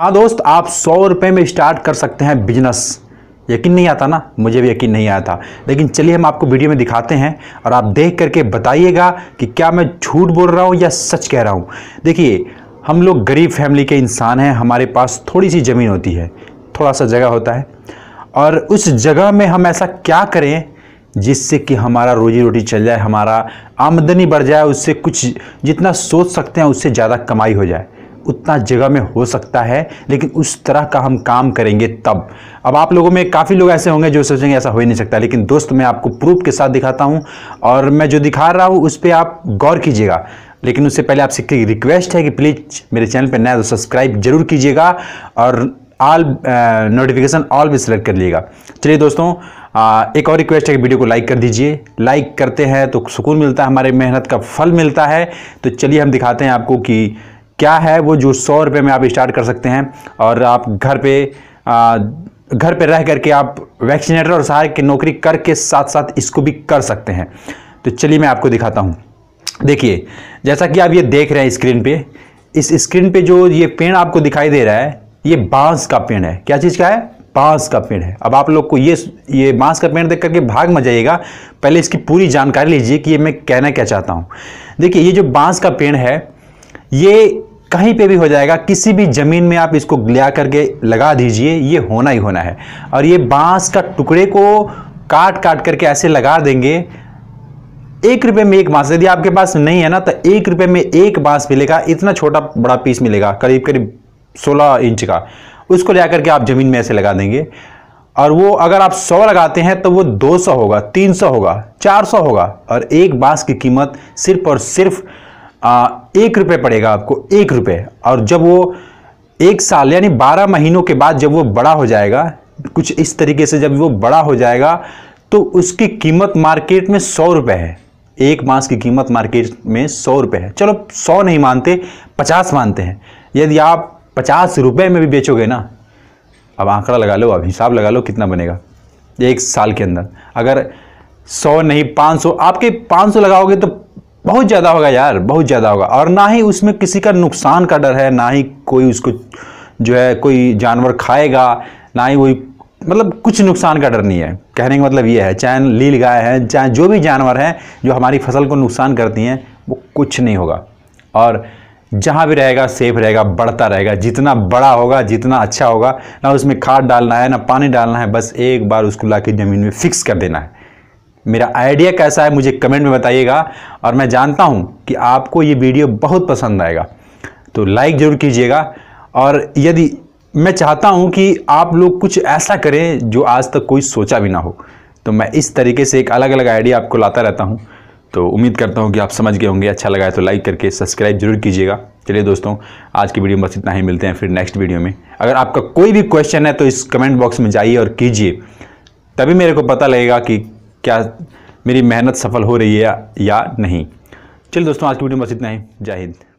हाँ दोस्त आप सौ रुपये में स्टार्ट कर सकते हैं बिजनेस यकीन नहीं आता ना मुझे भी यकीन नहीं आया था लेकिन चलिए हम आपको वीडियो में दिखाते हैं और आप देख करके बताइएगा कि क्या मैं झूठ बोल रहा हूँ या सच कह रहा हूँ देखिए हम लोग गरीब फैमिली के इंसान हैं हमारे पास थोड़ी सी ज़मीन होती है थोड़ा सा जगह होता है और उस जगह में हम ऐसा क्या करें जिससे कि हमारा रोजी रोटी चल जाए हमारा आमदनी बढ़ जाए उससे कुछ जितना सोच सकते हैं उससे ज़्यादा कमाई हो जाए उतना जगह में हो सकता है लेकिन उस तरह का हम काम करेंगे तब अब आप लोगों में काफ़ी लोग ऐसे होंगे जो सोचेंगे ऐसा हो ही नहीं सकता लेकिन दोस्त मैं आपको प्रूफ के साथ दिखाता हूँ और मैं जो दिखा रहा हूँ उस पर आप गौर कीजिएगा लेकिन उससे पहले आपसे एक रिक्वेस्ट है कि प्लीज़ मेरे चैनल पर नया तो सब्सक्राइब जरूर कीजिएगा और ऑल नोटिफिकेशन ऑल भी सिलेक्ट कर लीजिएगा चलिए दोस्तों आ, एक और रिक्वेस्ट है कि वीडियो को लाइक कर दीजिए लाइक करते हैं तो सुकून मिलता है हमारे मेहनत का फल मिलता है तो चलिए हम दिखाते हैं आपको कि क्या है वो जो सौ रुपये में आप स्टार्ट कर सकते हैं और आप घर पे आ, घर पे रह करके आप वैक्सीनेटर और सहायक की नौकरी करके साथ साथ इसको भी कर सकते हैं तो चलिए मैं आपको दिखाता हूँ देखिए जैसा कि आप ये देख रहे हैं स्क्रीन पे इस स्क्रीन पे जो ये पेड़ आपको दिखाई दे रहा है ये बांस का पेड़ है क्या चीज़ का है बांस का पेड़ है अब आप लोग को ये ये बांस का पेड़ देख करके भाग मत जाइएगा पहले इसकी पूरी जानकारी लीजिए कि ये मैं कहना क्या चाहता हूँ देखिए ये जो बांस का पेड़ है ये कहीं पे भी हो जाएगा किसी भी ज़मीन में आप इसको लिया करके लगा दीजिए ये होना ही होना है और ये बांस का टुकड़े को काट काट करके ऐसे लगा देंगे एक रुपये में एक बांस यदि आपके पास नहीं है ना तो एक रुपये में एक बांस मिलेगा इतना छोटा बड़ा पीस मिलेगा करीब करीब सोलह इंच का उसको ले करके आप ज़मीन में ऐसे लगा देंगे और वो अगर आप सौ लगाते हैं तो वो दो सौ होगा तीन सौ होगा चार सौ होगा और एक बांस की कीमत सिर्फ और सिर्फ आ, एक रुपये पड़ेगा आपको एक रुपये और जब वो एक साल यानी बारह महीनों के बाद जब वो बड़ा हो जाएगा कुछ इस तरीके से जब वो बड़ा हो जाएगा तो उसकी कीमत मार्केट में सौ रुपये है एक मास की कीमत मार्केट में सौ रुपये है चलो सौ नहीं मानते पचास मानते हैं यदि आप पचास रुपये में भी बेचोगे ना अब आंकड़ा लगा लो अब हिसाब लगा लो कितना बनेगा एक साल के अंदर अगर सौ नहीं पाँच सौ आपके पाँच सौ लगाओगे तो बहुत ज़्यादा होगा यार बहुत ज़्यादा होगा और ना ही उसमें किसी का नुकसान का डर है ना ही कोई उसको जो है कोई जानवर खाएगा ना ही कोई मतलब कुछ नुकसान का डर नहीं है कहने का मतलब ये है चाहे लील गाय है चाहे जो भी जानवर हैं जो हमारी फसल को नुकसान करती हैं वो कुछ नहीं होगा और जहाँ भी रहेगा सेफ रहेगा बढ़ता रहेगा जितना बड़ा होगा जितना अच्छा होगा ना उसमें खाद डालना है ना पानी डालना है बस एक बार उसको ला ज़मीन में फ़िक्स कर देना है मेरा आइडिया कैसा है मुझे कमेंट में बताइएगा और मैं जानता हूँ कि आपको ये वीडियो बहुत पसंद आएगा तो लाइक ज़रूर कीजिएगा और यदि मैं चाहता हूँ कि आप लोग कुछ ऐसा करें जो आज तक कोई सोचा भी ना हो तो मैं इस तरीके से एक अलग अलग आइडिया आपको लाता रहता हूँ तो उम्मीद करता हूँ कि आप समझ गए होंगे अच्छा लगा है तो लाइक करके सब्सक्राइब जरूर कीजिएगा चलिए दोस्तों आज की वीडियो में बस इतना ही मिलते हैं फिर नेक्स्ट वीडियो में अगर आपका कोई भी क्वेश्चन है तो इस कमेंट बॉक्स में जाइए और कीजिए तभी मेरे को पता लगेगा कि क्या मेरी मेहनत सफल हो रही है या नहीं चलिए दोस्तों आज की वीडियो में बस इतना ही जय हिंद